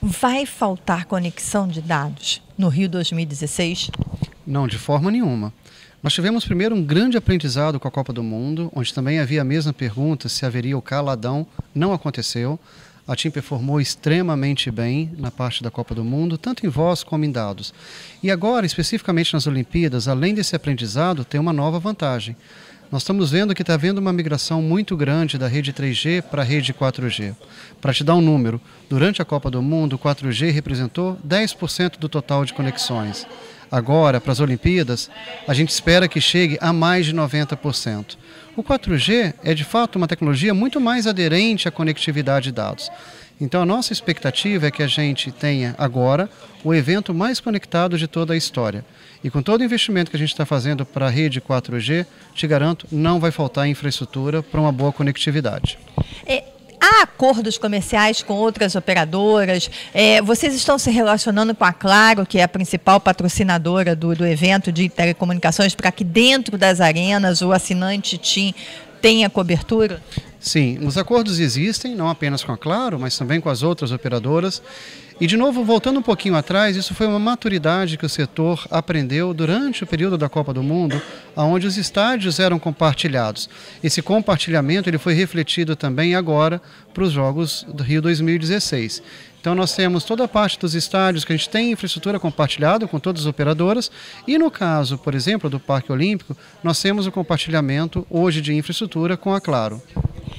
Vai faltar conexão de dados no Rio 2016? Não, de forma nenhuma. Nós tivemos primeiro um grande aprendizado com a Copa do Mundo, onde também havia a mesma pergunta se haveria o caladão. Não aconteceu. A TIM performou extremamente bem na parte da Copa do Mundo, tanto em voz como em dados. E agora, especificamente nas Olimpíadas, além desse aprendizado, tem uma nova vantagem. Nós estamos vendo que está havendo uma migração muito grande da rede 3G para a rede 4G. Para te dar um número, durante a Copa do Mundo, o 4G representou 10% do total de conexões. Agora, para as Olimpíadas, a gente espera que chegue a mais de 90%. O 4G é de fato uma tecnologia muito mais aderente à conectividade de dados. Então a nossa expectativa é que a gente tenha agora o evento mais conectado de toda a história. E com todo o investimento que a gente está fazendo para a rede 4G, te garanto, não vai faltar infraestrutura para uma boa conectividade. É, há acordos comerciais com outras operadoras? É, vocês estão se relacionando com a Claro, que é a principal patrocinadora do, do evento de telecomunicações, para que dentro das arenas o assinante TIM tenha cobertura? Sim, os acordos existem, não apenas com a Claro, mas também com as outras operadoras. E, de novo, voltando um pouquinho atrás, isso foi uma maturidade que o setor aprendeu durante o período da Copa do Mundo, onde os estádios eram compartilhados. Esse compartilhamento ele foi refletido também agora para os Jogos do Rio 2016. Então, nós temos toda a parte dos estádios que a gente tem infraestrutura compartilhada com todas as operadoras, e no caso, por exemplo, do Parque Olímpico, nós temos o compartilhamento hoje de infraestrutura com a Claro.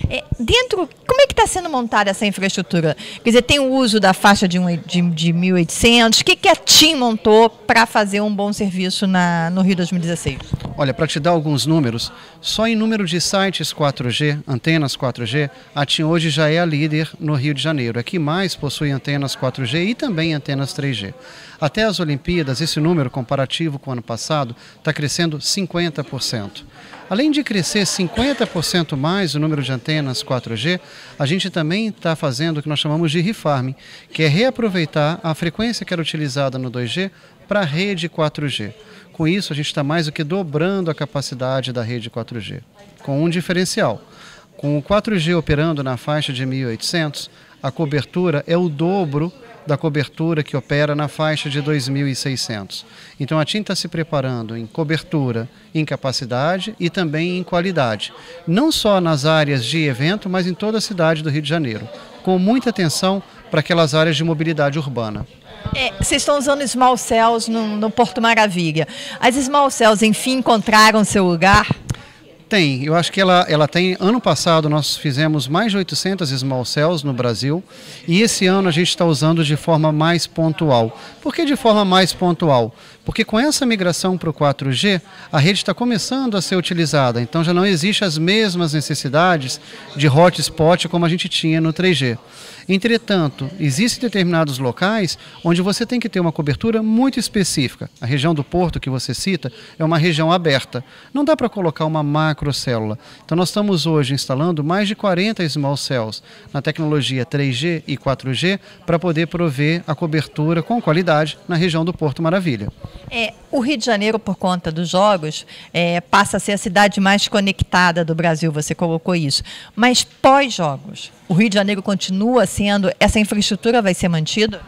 É, dentro, como é que está sendo montada essa infraestrutura? Quer dizer, tem o uso da faixa de, um, de, de 1.800, o que, que a TIM montou para fazer um bom serviço na, no Rio 2016? Olha, para te dar alguns números, só em número de sites 4G, antenas 4G, a TIM hoje já é a líder no Rio de Janeiro. É que mais possui antenas 4G e também antenas 3G. Até as Olimpíadas, esse número comparativo com o ano passado está crescendo 50%. Além de crescer 50% mais o número de antenas 4G, a gente também está fazendo o que nós chamamos de refarming, que é reaproveitar a frequência que era utilizada no 2G para a rede 4G com isso, a gente está mais do que dobrando a capacidade da rede 4G, com um diferencial. Com o 4G operando na faixa de 1.800, a cobertura é o dobro da cobertura que opera na faixa de 2.600. Então a TIM está se preparando em cobertura, em capacidade e também em qualidade. Não só nas áreas de evento, mas em toda a cidade do Rio de Janeiro. Com muita atenção para aquelas áreas de mobilidade urbana. É, vocês estão usando small cells no, no Porto Maravilha. As small cells, enfim, encontraram seu lugar? Tem, eu acho que ela, ela tem. Ano passado nós fizemos mais de 800 small cells no Brasil e esse ano a gente está usando de forma mais pontual. Por que de forma mais pontual? Porque com essa migração para o 4G, a rede está começando a ser utilizada, então já não existe as mesmas necessidades de hotspot como a gente tinha no 3G. Entretanto, existem determinados locais onde você tem que ter uma cobertura muito específica. A região do porto que você cita é uma região aberta. Não dá para colocar uma macrocélula. Então nós estamos hoje instalando mais de 40 small cells na tecnologia 3G e 4G para poder prover a cobertura com qualidade na região do Porto Maravilha. É, o Rio de Janeiro, por conta dos jogos, é, passa a ser a cidade mais conectada do Brasil, você colocou isso. Mas pós-jogos, o Rio de Janeiro continua se acontecendo, essa infraestrutura vai ser mantida?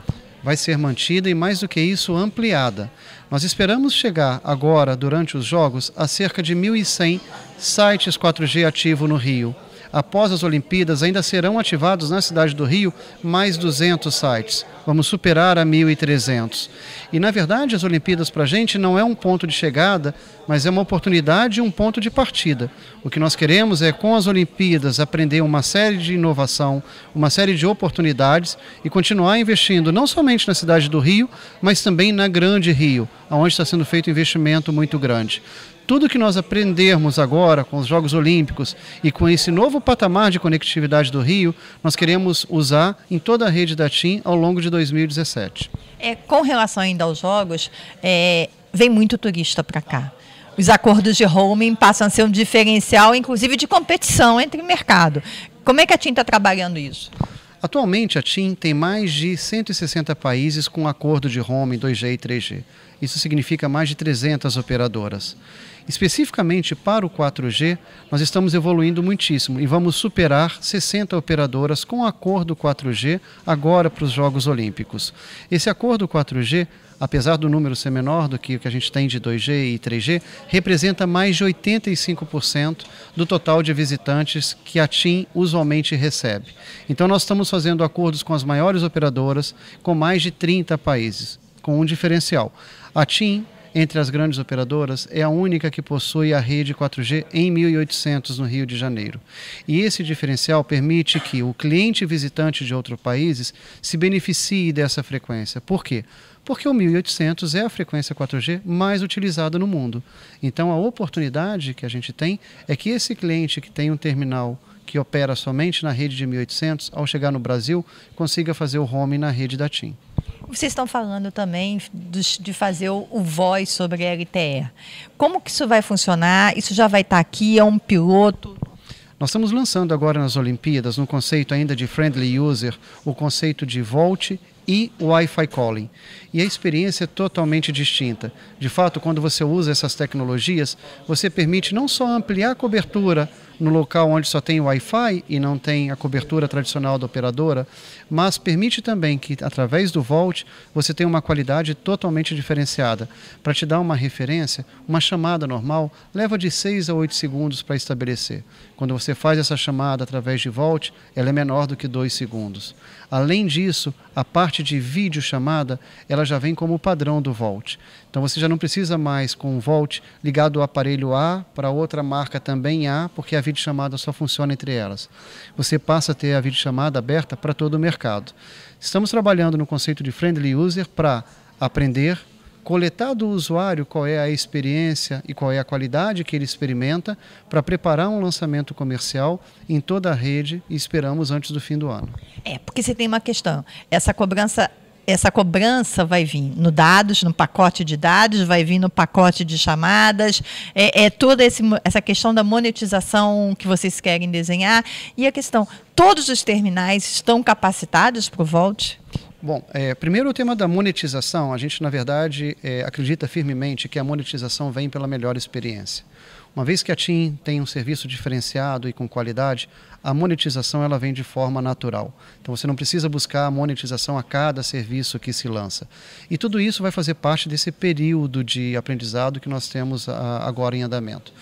Vai ser mantida e, mais do que isso, ampliada. Nós esperamos chegar agora, durante os Jogos, a cerca de 1.100 sites 4G ativo no Rio. Após as Olimpíadas, ainda serão ativados na cidade do Rio mais 200 sites. Vamos superar a 1.300. E, na verdade, as Olimpíadas para a gente não é um ponto de chegada, mas é uma oportunidade e um ponto de partida. O que nós queremos é, com as Olimpíadas, aprender uma série de inovação, uma série de oportunidades e continuar investindo não somente na cidade do Rio, mas também na Grande Rio, onde está sendo feito um investimento muito grande tudo que nós aprendermos agora com os Jogos Olímpicos e com esse novo patamar de conectividade do Rio, nós queremos usar em toda a rede da TIM ao longo de 2017. É, com relação ainda aos Jogos, é, vem muito turista para cá. Os acordos de roaming passam a ser um diferencial, inclusive de competição entre o mercado. Como é que a TIM está trabalhando isso? Atualmente, a TIM tem mais de 160 países com acordo de roaming 2G e 3G. Isso significa mais de 300 operadoras. Especificamente para o 4G, nós estamos evoluindo muitíssimo e vamos superar 60 operadoras com acordo 4G agora para os Jogos Olímpicos. Esse acordo 4G, apesar do número ser menor do que o que a gente tem de 2G e 3G, representa mais de 85% do total de visitantes que a TIM usualmente recebe. Então nós estamos fazendo acordos com as maiores operadoras, com mais de 30 países com um diferencial. A TIM, entre as grandes operadoras, é a única que possui a rede 4G em 1800 no Rio de Janeiro. E esse diferencial permite que o cliente visitante de outros países se beneficie dessa frequência. Por quê? Porque o 1800 é a frequência 4G mais utilizada no mundo. Então a oportunidade que a gente tem é que esse cliente que tem um terminal que opera somente na rede de 1800, ao chegar no Brasil, consiga fazer o home na rede da TIM vocês estão falando também dos, de fazer o, o voz sobre a LTE. Como que isso vai funcionar? Isso já vai estar tá aqui? É um piloto? Nós estamos lançando agora nas Olimpíadas um conceito ainda de friendly user, o conceito de Volt e Wi-Fi calling. E a experiência é totalmente distinta. De fato, quando você usa essas tecnologias, você permite não só ampliar a cobertura no local onde só tem Wi-Fi e não tem a cobertura tradicional da operadora, mas permite também que, através do Volt, você tenha uma qualidade totalmente diferenciada. Para te dar uma referência, uma chamada normal leva de 6 a 8 segundos para estabelecer. Quando você faz essa chamada através de Volt, ela é menor do que 2 segundos. Além disso, a parte de vídeo chamada, ela já vem como padrão do Volt. Então você já não precisa mais com o Volt ligado ao aparelho A para outra marca também A, porque a videochamada só funciona entre elas. Você passa a ter a videochamada aberta para todo o mercado. Estamos trabalhando no conceito de friendly user para aprender, coletar do usuário qual é a experiência e qual é a qualidade que ele experimenta para preparar um lançamento comercial em toda a rede e esperamos antes do fim do ano. É, porque você tem uma questão. Essa cobrança essa cobrança vai vir no dados, no pacote de dados, vai vir no pacote de chamadas, é, é toda esse, essa questão da monetização que vocês querem desenhar. E a questão, todos os terminais estão capacitados para o Volt? Bom, é, primeiro o tema da monetização. A gente, na verdade, é, acredita firmemente que a monetização vem pela melhor experiência. Uma vez que a TIM tem um serviço diferenciado e com qualidade, a monetização ela vem de forma natural. Então você não precisa buscar a monetização a cada serviço que se lança. E tudo isso vai fazer parte desse período de aprendizado que nós temos a, ah, agora em andamento.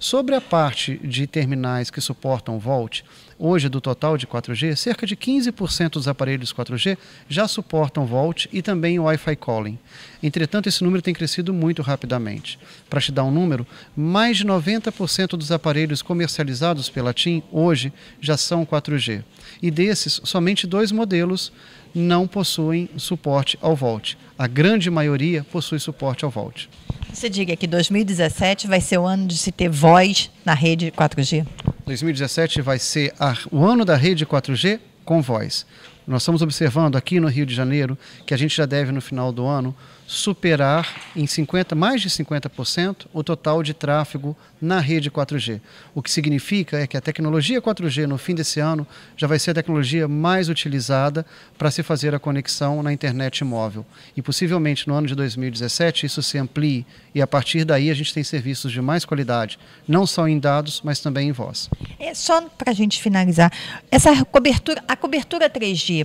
Sobre a parte de terminais que suportam Volt, hoje do total de 4G, cerca de 15% dos aparelhos 4G já suportam Volt e também Wi-Fi Calling. Entretanto, esse número tem crescido muito rapidamente. Para te dar um número, mais de 90% dos aparelhos comercializados pela TIM hoje já são 4G. E desses, somente dois modelos não possuem suporte ao Volt. A grande maioria possui suporte ao Volt. Você diga que 2017 vai ser o ano de se ter voz na rede 4G? 2017 vai ser a, o ano da rede 4G com voz. Nós estamos observando aqui no Rio de Janeiro que a gente já deve, no final do ano, superar em 50, mais de 50% o total de tráfego na rede 4G. O que significa é que a tecnologia 4G, no fim desse ano, já vai ser a tecnologia mais utilizada para se fazer a conexão na internet móvel. E possivelmente no ano de 2017 isso se amplie e a partir daí a gente tem serviços de mais qualidade, não só em dados, mas também em voz. É, só para a gente finalizar, essa cobertura, a cobertura 3G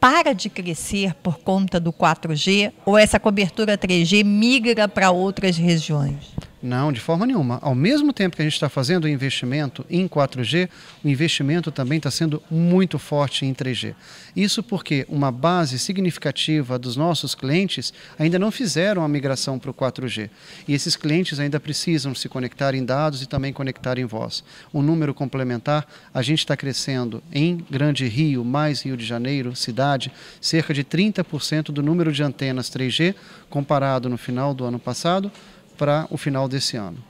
para de crescer por conta do 4G ou essa cobertura 3G migra para outras regiões? Não, de forma nenhuma. Ao mesmo tempo que a gente está fazendo o investimento em 4G, o investimento também está sendo muito forte em 3G. Isso porque uma base significativa dos nossos clientes ainda não fizeram a migração para o 4G. E esses clientes ainda precisam se conectar em dados e também conectar em voz. O um número complementar, a gente está crescendo em Grande Rio, mais Rio de Janeiro, cidade, cerca de 30% do número de antenas 3G, comparado no final do ano passado para o final desse ano.